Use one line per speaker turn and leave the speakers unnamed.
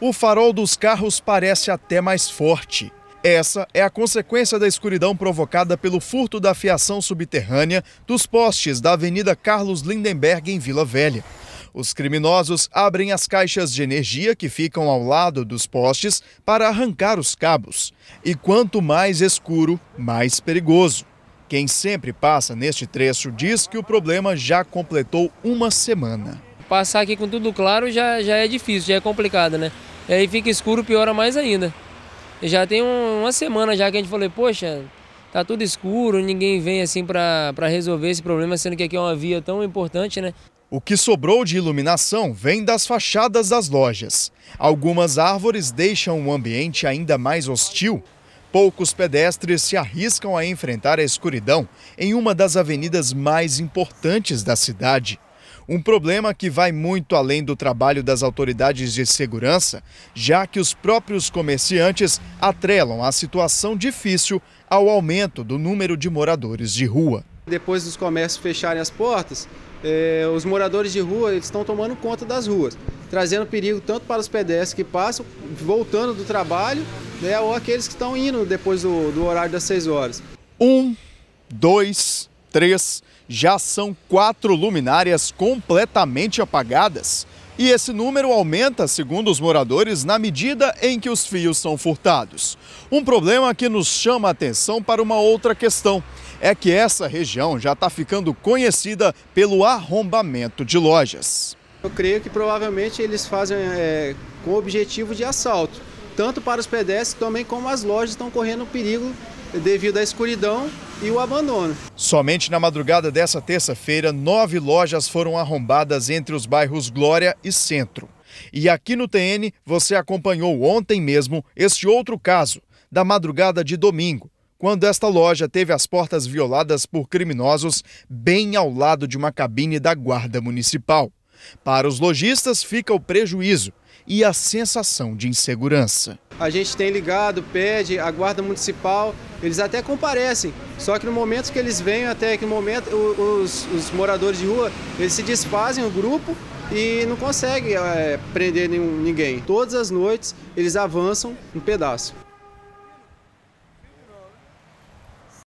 o farol dos carros parece até mais forte. Essa é a consequência da escuridão provocada pelo furto da fiação subterrânea dos postes da Avenida Carlos Lindenberg, em Vila Velha. Os criminosos abrem as caixas de energia que ficam ao lado dos postes para arrancar os cabos. E quanto mais escuro, mais perigoso. Quem sempre passa neste trecho diz que o problema já completou uma semana.
Passar aqui com tudo claro já, já é difícil, já é complicado, né? E aí fica escuro, piora mais ainda. E já tem um, uma semana já que a gente falou, poxa, tá tudo escuro, ninguém vem assim para resolver esse problema, sendo que aqui é uma via tão importante, né?
O que sobrou de iluminação vem das fachadas das lojas. Algumas árvores deixam o ambiente ainda mais hostil. Poucos pedestres se arriscam a enfrentar a escuridão em uma das avenidas mais importantes da cidade. Um problema que vai muito além do trabalho das autoridades de segurança, já que os próprios comerciantes atrelam a situação difícil ao aumento do número de moradores de rua.
Depois dos comércios fecharem as portas, eh, os moradores de rua estão tomando conta das ruas, trazendo perigo tanto para os pedestres que passam, voltando do trabalho, né, ou aqueles que estão indo depois do, do horário das 6 horas. Um, dois, três já são quatro
luminárias completamente apagadas. E esse número aumenta, segundo os moradores, na medida em que os fios são furtados. Um problema que nos chama a atenção para uma outra questão: é que essa região já está ficando conhecida pelo arrombamento de lojas.
Eu creio que provavelmente eles fazem é, com o objetivo de assalto, tanto para os pedestres também como as lojas estão correndo perigo devido à escuridão e o abandono.
Somente na madrugada dessa terça-feira, nove lojas foram arrombadas entre os bairros Glória e Centro. E aqui no TN você acompanhou ontem mesmo este outro caso, da madrugada de domingo, quando esta loja teve as portas violadas por criminosos bem ao lado de uma cabine da Guarda Municipal. Para os lojistas fica o prejuízo e a sensação de insegurança.
A gente tem ligado, pede, a Guarda Municipal eles até comparecem, só que no momento que eles vêm, até que no momento os, os moradores de rua, eles se desfazem o grupo e não conseguem é, eh, prender nenhum, ninguém. Todas as noites eles avançam um pedaço.